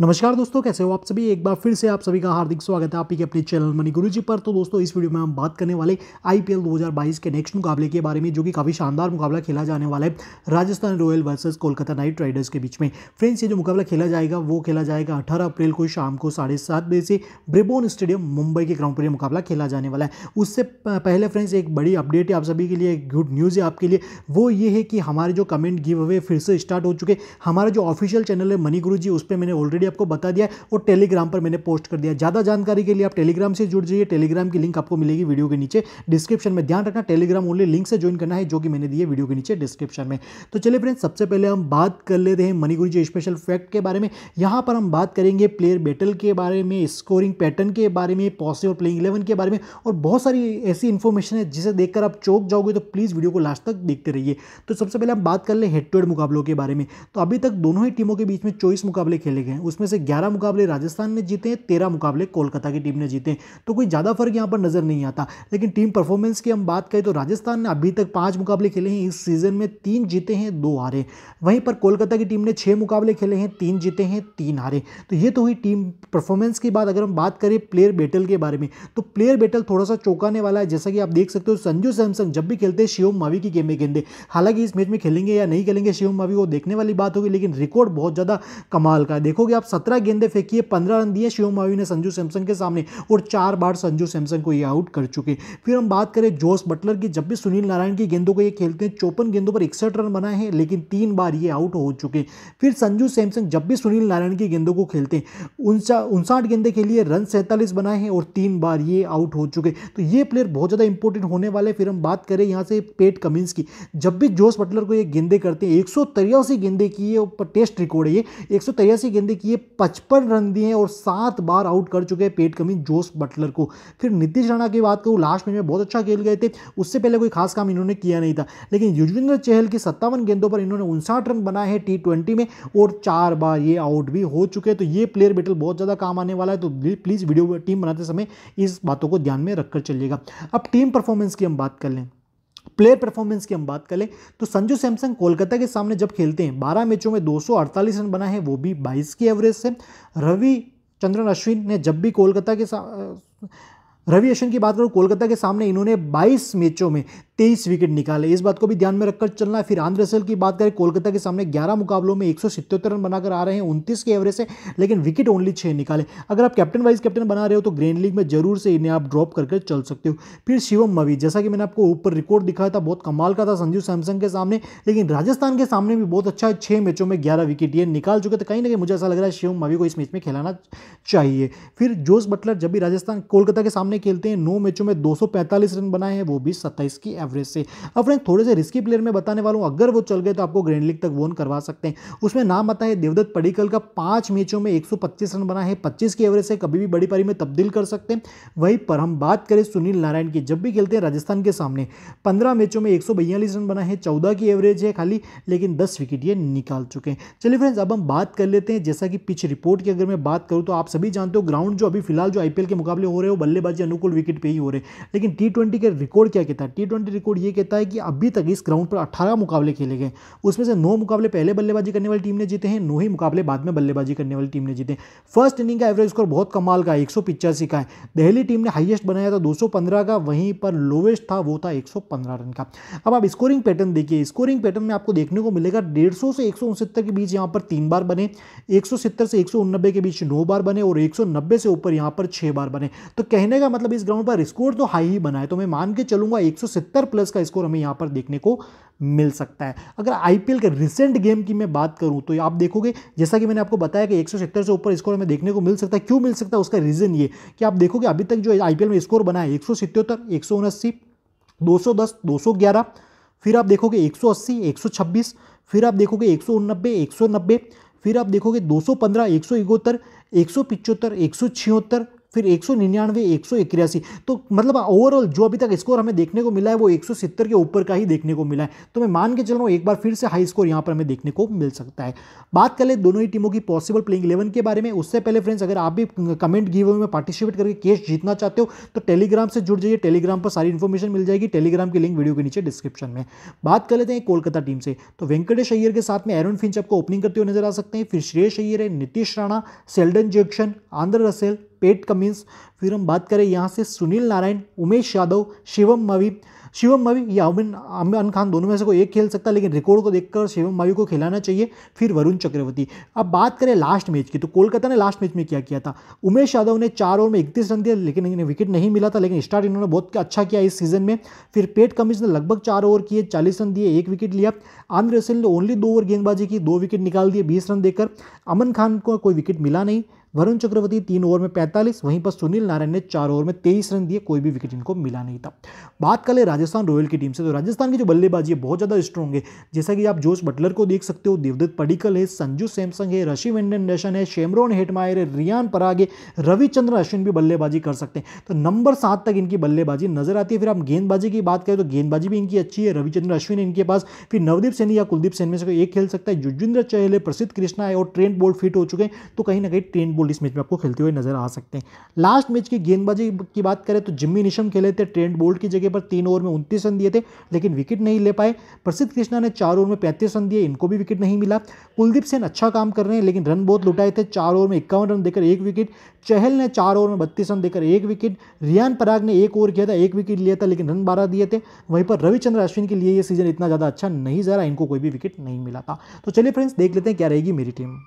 नमस्कार दोस्तों कैसे हो आप सभी एक बार फिर से आप सभी का हार्दिक स्वागत है आप ही के अपने चैनल मनी गुरु जी पर तो दोस्तों इस वीडियो में हम बात करने वाले आईपीएल 2022 के नेक्स्ट मुकाबले के बारे में जो कि काफ़ी शानदार मुकाबला खेला जाने वाला है Rajasthan Royal versus Kolkata Knight Riders के बीच में फ्रेंड्स ये जो मुकाबला खेला जाएगा वो खेला जाएगा अठारह अप्रैल को शाम को साढ़े बजे से ब्रिबोन स्टेडियम मुंबई के ग्राउंड पर यह मुकाबला खेला जाने वाला है उससे पहले फ्रेंड्स एक बड़ी अपडेट है आप सभी के लिए एक गुड न्यूज़ है आपके लिए वो ये है कि हमारे जो कमेंट गिव अवे फिर से स्टार्ट हो चुके हमारा जो ऑफिशियल चैनल है मनी गुरु जी उस पर मैंने ऑलरेडी आपको बता दिया है और टेलीग्राम पर मैंने पोस्ट कर दिया ज़्यादा जानकारी के लिए आप टेलीग्राम से जुड़ जाइए टेलीग्राम की लिंक आपको मिलेगी वीडियो के नीचे डिस्क्रिप्शन में ध्यान रखना टेलीग्राम ओनली लिंक से ज्वाइन करना है जो कि मैंने दिए वीडियो के नीचे डिस्क्रिप्शन में तो चलिए फ्रेंड सबसे पहले हम बात कर लेते हैं मणिगुरु जी स्पेशल फैक्ट के बारे में यहां पर हम बात करेंगे प्लेयर बैटल के बारे में स्कोरिंग पैटर्न के बारे में पॉसिबल प्लेइंग इलेवन के बारे में और बहुत सारी ऐसी इन्फॉर्मेशन है जिसे देखकर आप चौक जाओगे तो प्लीज़ वीडियो को लास्ट तक देखते रहिए तो सबसे पहले हम बात कर ले हेड टू हेड मुकाबलों के बारे में तो अभी तक दोनों ही टीमों के बीच में चौबीस मुकाबले खेले गए उस जिसमें से ग्यारह मुकाबले राजस्थान ने जीते हैं तेरह मुकाबले कोलकाता की टीम ने जीते हैं तो कोई ज़्यादा फर्क यहाँ पर नज़र नहीं आता लेकिन टीम परफॉर्मेंस की हम बात करें तो राजस्थान ने अभी तक पाँच मुकाबले खेले हैं इस सीज़न में तीन जीते हैं दो हारे वहीं पर कोलकाता की टीम ने छः मुकाबले खेले हैं तीन जीते हैं तीन हारे तो ये तो हुई टीम परफॉर्मेंस की बात अगर हम बात करें प्लेयर बैटल के बारे में तो प्लेयर बैटल थोड़ा सा चौंकाने वाला है जैसा कि आप देख सकते हो संजू सैमसंग जब भी खेलते हैं शिवम मावी की गेमें गेंदे हालांकि इस मैच में खेलेंगे या नहीं खेलेंगे शिवम मावी वो देखने वाली बात होगी लेकिन रिकॉर्ड बहुत ज़्यादा कमाल का है देखोगे आप सत्रह गेंदे फेंकी है पंद्रह रन दिए शिवम भावी ने संजू सैमसन के सामने और चार बार संजू सैमसन को ये आउट कर चुके फिर हम बात करें जोस बटलर की जब भी सुनील नारायण की गेंदों को ये खेलते हैं चौपन गेंदों पर इकसठ रन बनाए हैं लेकिन तीन बार ये आउट हो चुके फिर संजू सैमसन जब भी सुनील नारायण की गेंदों को खेलते हैं उनसाठ गेंदे के लिए रन सैंतालीस बनाए हैं और तीन बार ये आउट हो चुके तो ये प्लेयर बहुत ज़्यादा इंपॉर्टेंट होने वाले फिर हम बात करें यहाँ से पेट कमिंस की जब भी जोस बटलर को ये गेंदे करते हैं एक गेंदे की है टेस्ट रिकॉर्ड है ये एक गेंदे की किए पचपन रन दिए और सात बार आउट कर चुके हैं पेट कमी जोस बटलर को फिर नीतीश राणा की बात करूँ लास्ट मैच में बहुत अच्छा खेल गए थे उससे पहले कोई खास काम इन्होंने किया नहीं था लेकिन युजवेंद्र चहल की सत्तावन गेंदों पर इन्होंने उनसाठ रन बनाए हैं टी में और चार बार ये आउट भी हो चुके हैं तो ये प्लेयर बेटल बहुत ज़्यादा काम आने वाला है तो प्लीज़ वीडियो टीम बनाते समय इस बातों को ध्यान में रखकर चलिएगा अब टीम परफॉर्मेंस की हम बात कर लें प्लेयर परफॉर्मेंस की हम बात करें तो संजू सैमसंग कोलकाता के सामने जब खेलते हैं 12 मैचों में 248 रन बना है वो भी 22 की एवरेज से रवि चंद्रन अश्विन ने जब भी कोलकाता के रवि अश्विन की बात करूँ कोलकाता के सामने इन्होंने 22 मैचों में तेईस विकेट निकाले इस बात को भी ध्यान में रखकर चलना है फिर आंध्र रसेल की बात करें कोलकाता के सामने ग्यारह मुकाबलों में एक रन बनाकर आ रहे हैं उनतीस के एवरेज से लेकिन विकेट ओनली छः निकाले अगर आप कैप्टन वाइस कैप्टन बना रहे हो तो ग्रेन लीग में जरूर से इन्हें आप ड्रॉप करके चल सकते हो फिर शिवम मवी जैसा कि मैंने आपको ऊपर रिकॉर्ड दिखाया था बहुत कमाल का था संजू सैमसंग के सामने लेकिन राजस्थान के सामने भी बहुत अच्छा है छः मैचों में ग्यारह विकेट ये निकाल चुके थे तो कहीं ना कहीं मुझे ऐसा लग रहा है शिवम मवी को इस मैच में खिलाना चाहिए फिर जोस बटलर जब भी राजस्थान कोलकाता के सामने खेलते हैं नौ मैचों में दो रन बनाए हैं वो भी सत्ताईस की एवरेज से अब फ्रेंड्स थोड़े से रिस्की प्लेयर में बताने वालों अगर वो चल गए तो आपको ग्रैंड लीग तक वोन करवा सकते हैं उसमें नाम आता है देवदत्त पडिकल का पांच मैचों में एक रन बना है पच्चीस की एवरेज से कभी भी बड़ी पारी में तब्दील कर सकते हैं वहीं पर हम बात करें सुनील नारायण की जब भी खेलते हैं राजस्थान के सामने पंद्रह मैचों में एक रन बना है चौदह की एवरेज है खाली लेकिन दस विकेट ये निकाल चुके हैं चलिए फ्रेंड्स अब हम बात कर लेते हैं जैसा कि पिच रिपोर्ट की अगर मैं बात करूँ तो आप सभी जानते हो ग्राउंड जो अभी फिलहाल जो आईपीएल के मुकाबले हो रहे हो बल्लेबाजी अनुकूल विकेट पे ही हो रहे लेकिन टी के रिकॉर्ड क्या कहता है टी रिकॉर्ड ये कहता है कि अभी तक इस ग्राउंड पर अट्ठारह मुकाबले खेले गए उसमें से नौ मुकाबले पहले बल्लेबाजी करने वाली टीम ने जीते हैं नौ ही मुकाबले बाद में बल्लेबाजी करने वाली टीम ने जीते फर्स्ट इनिंग का एवरेज स्कोर बहुत कमाल का एक का है दहली टीम ने हाइएस्ट बनाया था दो का वहीं पर लोवेस्ट था वो था एक रन का अब आप स्कोरिंग पैटर्न देखिए स्कोरिंग पैटर्न में आपको देखने को मिलेगा डेढ़ से एक के बीच यहाँ पर तीन बार बने एक से एक के बीच नौ बार बने और एक से ऊपर यहाँ पर छः बार बने तो कहने का मतलब इस ग्राउंड पर स्कोर तो हाई ही बना है तो मैं मान के चलूंगा एक प्लस का स्कोर हमें यहाँ पर देखने को मिल सकता है अगर आईपीएल के रिसेंट गेम की मैं बात करूँ तो आप देखोगे जैसा कि मैंने आपको बताया कि एक से ऊपर स्कोर हमें देखने को मिल सकता है क्यों मिल सकता है उसका रीज़न ये कि आप देखोगे अभी तक जो आई में स्कोर बना है एक सौ सितर दो सौ दस दो सौ ग्यारह फिर आप देखोगे एक सौ अस्सी एक सौ छब्बीस फिर आप देखोगे एक सौ उननब्बे एक सौ नब्बे फिर आप देखोगे दो सौ पंद्रह एक सौ इकहत्तर एक सौ पिचहत्तर एक सौ छिहत्तर फिर एक सौ निन्यानवे एक सौ इक्यासी तो मतलब ओवरऑल जो अभी तक स्कोर हमें देखने को मिला है वो एक सौ सत्तर के ऊपर का ही देखने को मिला है तो मैं मान के चल रहा हूँ एक बार फिर से हाई स्कोर यहाँ पर हमें देखने को मिल सकता है बात कर ले दोनों ही टीमों की पॉसिबल प्लेइंग इलेवन के बारे में उससे पहले फ्रेंड्स अगर आप भी कमेंट गिव में पार्टिसिपेट करके केस जीतना चाहते हो तो टेलीग्राम से जुड़ जाइए टेलीग्राम पर सारी इन्फॉर्मेशन मिल जाएगी टेलीग्राम की लिंक वीडियो के नीचे डिस्क्रिप्शन में बात कर लेते हैं कोलकाता टीम से तो वेंकटेश अय्यर के साथ में एरन फिंच आपको ओपनिंग करते हुए नजर आ सकते हैं फिर श्रेयस अय्यर है Nitish Rana Sheldon Jackson Andre Russell Pat Cummins फिर हम बात करें यहाँ से सुनील नारायण उमेश यादव शिवम मवी शिवम मवी या अमिन अमरान खान दोनों में से कोई एक खेल सकता है लेकिन रिकॉर्ड को देखकर शिवम मवी को खिलाना चाहिए फिर वरुण चक्रवर्ती अब बात करें लास्ट मैच की तो कोलकाता ने लास्ट मैच में क्या किया था उमेश यादव ने चार ओवर में इकतीस रन दिया लेकिन इन्हें विकेट नहीं मिला था लेकिन स्टार्ट इन्होंने बहुत अच्छा किया इस सीजन में फिर पेट कमिंस ने लगभग चार ओवर किए चालीस रन दिए एक विकेट लिया आंध्र रसिल ने ओनली दो ओवर गेंदबाजी की दो विकेट निकाल दिए बीस रन देकर अमन खान को कोई विकेट मिला नहीं वरुण चक्रवर्ती तीन ओवर में 45 वहीं पर सुनील नारायण ने चार ओवर में 23 रन दिए कोई भी विकेट इनको मिला नहीं था बात कर ले राजस्थान रॉयल की टीम से तो राजस्थान की जो बल्लेबाजी है बहुत ज़्यादा स्ट्रॉन्ग है जैसा कि आप जोश बटलर को देख सकते हो देवदत्त पडिकल है संजू सैमसंग है रशि वेंडन है शेमरोन हेटमायर है रियान पराग है रविचंद्र अश्विन भी बल्लेबाजी कर सकते हैं तो नंबर सात तक इनकी बल्लेबाजी नजर आती है फिर आप गेंदबाजी की बात करें तो गेंदबाजी भी इनकी अच्छी है रविचंद्र अश्विन इनके पास फिर नवदीप सैनी या कुलदीप सैन में से एक खेल सकता है युजिंद्र चहल है प्रसिद्ध कृष्णा है और ट्रेंड बोल्ड फिट हो चुके हैं तो कहीं ना कहीं ट्रेंड बोल्ड इस मैच में आपको खेलते हुए नजर आ सकते हैं लास्ट मैच की गेंदबाजी की बात करें तो जिम्मी निशम खेले थे ट्रेंड बोल्ट की जगह पर तीन ओवर में उनतीस रन दिए थे लेकिन विकेट नहीं ले पाए प्रसिद्ध कृष्णा ने चार ओवर में पैंतीस रन दिए इनको भी विकेट नहीं मिला कुलदीप सेन अच्छा काम कर रहे हैं लेकिन रन बहुत लुटाए थे चार ओवर में इक्यावन रन देकर एक विकेट चहल ने चार ओवर में बत्तीस रन देकर एक विकेट रियान पराग ने एक ओवर किया था एक विकेट लिया था लेकिन रन बारह दिए थे वहीं पर रविचंद्र अश्विन के लिए ये सीजन इतना ज़्यादा अच्छा नहीं जा रहा इनको कोई भी विकेट नहीं मिला था तो चलिए फ्रेंड्स देख लेते हैं क्या रहेगी मेरी टीम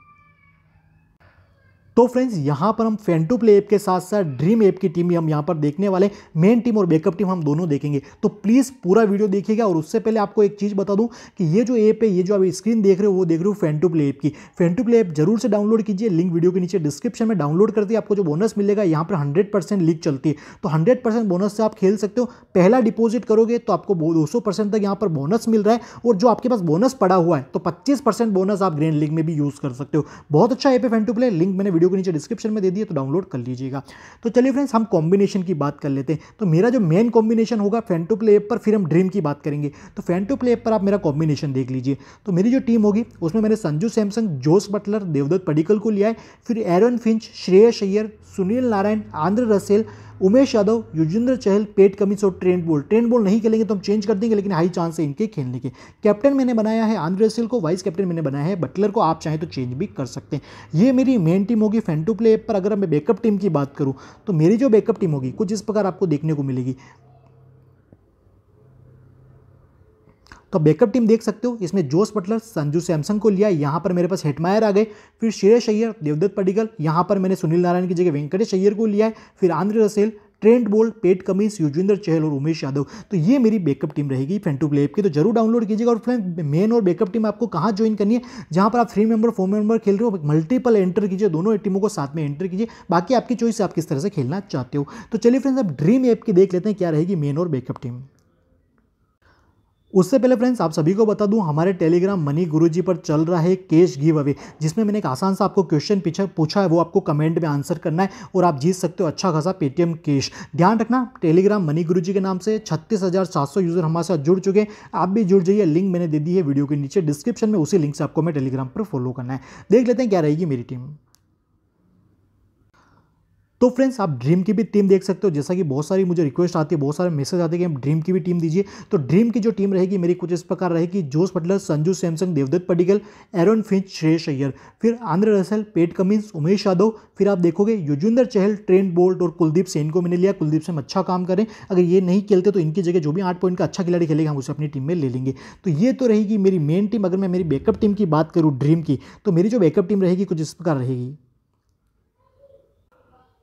तो फ्रेंड्स यहाँ पर हम फेंटू प्ले ऐप के साथ साथ ड्रीम ऐप की टीम भी हम यहाँ पर देखने वाले मेन टीम और बैकअप टीम हम दोनों देखेंगे तो प्लीज़ पूरा वीडियो देखिएगा और उससे पहले आपको एक चीज़ बता दूँ कि ये जो ऐप है ये जो आप स्क्रीन देख रहे हो वो देख रहे हो फेंटू प्ले ऐप की फेंटू प्ले ऐप जरूर से डाउनलोड कीजिए लिंक वीडियो के नीचे डिस्क्रिप्शन में डाउनलोड करती है आपको जो बोनस मिलेगा यहाँ पर हंड्रेड परसेंट लीक चलती है तो हंड्रेड परसेंट बोनस से आप खेल सकते हो पहला डिपोजिट करोगे तो आपको दो सौ परसेंट तक यहाँ पर बोनस मिल रहा है और जो आपके पास बोनस पड़ा हुआ है तो पच्चीस परसेंट बोनस आप ग्रैंड लीग में भी यूज़ कर सकते हो बहुत अच्छा ऐप है फेंटू प्ले लिंक मैंने वीडियो के नीचे डिस्क्रिप्शन में दे दिए तो डाउनलोड कर लीजिएगा तो चलिए फ्रेंड्स हम कॉम्बिनेशन की बात कर लेते हैं तो मेरा जो मेन कॉम्बिनेशन होगा फैन टू प्ले ऐप पर फिर हम ड्रीम की बात करेंगे तो फैन टू प्ले ऐप पर आप मेरा कॉम्बिनेशन देख लीजिए तो मेरी जो टीम होगी उसमें मैंने संजू सैमसंग जोस बटलर देवदत्त पडिकल को लिया है फिर Aaron Finch Shreyas Iyer Sunil Narine Andre Russell Umesh Yadav Yuzvendra Chahal Pat Cummins और ट्रेंड बोल ट्रेंड बोल नहीं खेलेंगे तो हम चेंज कर देंगे लेकिन हाई चांस है इनके खेलने के कैप्टन मैंने बनाया है आंध्र सिल को वाइस कैप्टन मैंने बनाया है बटलर को आप चाहें तो चेंज भी कर सकते हैं ये मेरी मेन टीम होगी फैंटू प्ले पर अगर मैं बैकअप टीम की बात करूँ तो मेरी जो बैकअप टीम होगी कुछ इस प्रकार आपको देखने को मिलेगी तो बैकअप टीम देख सकते हो इसमें जोस बटलर संजू सैमसन को लिया यहाँ पर मेरे पास हेटमायर आ गए फिर श्रेयस अय्यर देवदत्त पडिकल यहाँ पर मैंने सुनील नारायण की जगह वेंकटेश अय्यर को लिया है फिर Andre Russell Trent Boult Pat Cummins Yuzvendra Chahal और उमेश यादव तो ये मेरी बैकअप टीम रहेगी फ्रेंड टू प्ले की तो जरूर डाउनलोड कीजिएगा और फ्रेंड मेन और बैकअप टीम आपको कहाँ ज्वाइन करनी है जहाँ पर आप थ्री मेंबर फोर मेंबर खेल रहे हो मल्टीपल एंटर कीजिए दोनों टीमों को साथ में एंटर कीजिए बाकी आपकी चॉइस आप किस तरह से खेलना चाहते हो तो चलिए फ्रेंड्स आप ड्रीम ऐप की देख लेते हैं क्या रहेगी मेन और बैकअप टीम उससे पहले फ्रेंड्स आप सभी को बता दूं हमारे टेलीग्राम मनी गुरुजी पर चल रहा है कैश गिव अवे जिसमें मैंने एक आसान सा आपको क्वेश्चन पीछे पूछा है वो आपको कमेंट में आंसर करना है और आप जीत सकते हो अच्छा खासा पेटीएम कैश ध्यान रखना टेलीग्राम मनी गुरुजी के नाम से छत्तीस यूज़र हमारे साथ जुड़ चुके हैं आप भी जुड़ जाइए लिंक मैंने दे दी है वीडियो के नीचे डिस्क्रिप्शन में उसी लिंक से आपको मैं टेलीग्राम पर फॉलो करना है देख लेते हैं क्या रहेगी मेरी टीम तो फ्रेंड्स आप ड्रीम की भी टीम देख सकते हो जैसा कि बहुत सारी मुझे रिक्वेस्ट आती है बहुत सारे मैसेज आते हैं कि ड्रीम की भी टीम दीजिए तो ड्रीम की जो टीम रहेगी मेरी कुछ इस प्रकार रहेगी Jos Buttler Sanju Samson Devdutt Padikkal Aaron Finch Shreyas Iyer फिर Andre Russell Pat Cummins Umesh Yadav फिर आप देखोगे युजविंदर चहल ट्रेंड बोल्ट और कुलदीप सेन को मैंने लिया कुलदीप सेन अच्छा काम करें अगर ये नहीं खेलते तो इनकी जगह जो भी आठ पॉइंट का अच्छा खिलाड़ी खेलेगा हम उसे अपनी टीम में ले लेंगे तो ये तो रहेगी मेरी मेन टीम अगर मैं मेरी बैकअप टीम की बात करूँ ड्रीम की तो मेरी जो बैकअप टीम रहेगी कुछ इस प्रकार रहेगी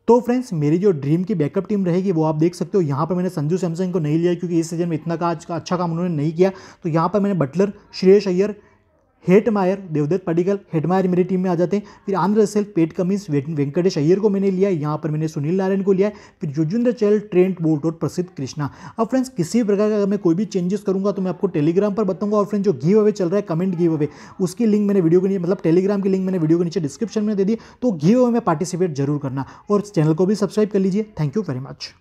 तो फ्रेंड्स मेरी जो ड्रीम की बैकअप टीम रहेगी वो आप देख सकते हो यहाँ पर मैंने संजू सैमसंग को नहीं लिया क्योंकि इस सीजन में इतना का अच्छा काम उन्होंने नहीं किया तो यहाँ पर मैंने बटलर श्रेयस अय्यर हेट मायर देवदत्त पडिकल हेट मायर मेरी टीम में आ जाते हैं फिर Andre Russell Pat Cummins Venkatesh Iyer को मैंने लिया यहाँ पर मैंने सुनील नारायण को लिया फिर जुजुंद्र चैल ट्रेंट बोल्ट और प्रसिद्ध कृष्णा अब फ्रेंड्स किसी प्रकार का अगर मैं कोई भी चेंजेस करूँगा तो मैं आपको टेलीग्राम पर बताऊँगा और फ्रेंड जो गिव अवे चल रहा है कमेंट गिव अवे उसकी लिंक मैंने वीडियो के नीचे मतलब टेलीग्राम की लिंक मैंने वीडियो के नीचे डिस्क्रिप्शन में दे दी तो गिव अवे में पार्टिसिपेट जरूर करना और चैनल को भी सब्सक्राइब कर लीजिए थैंक यू वेरी मच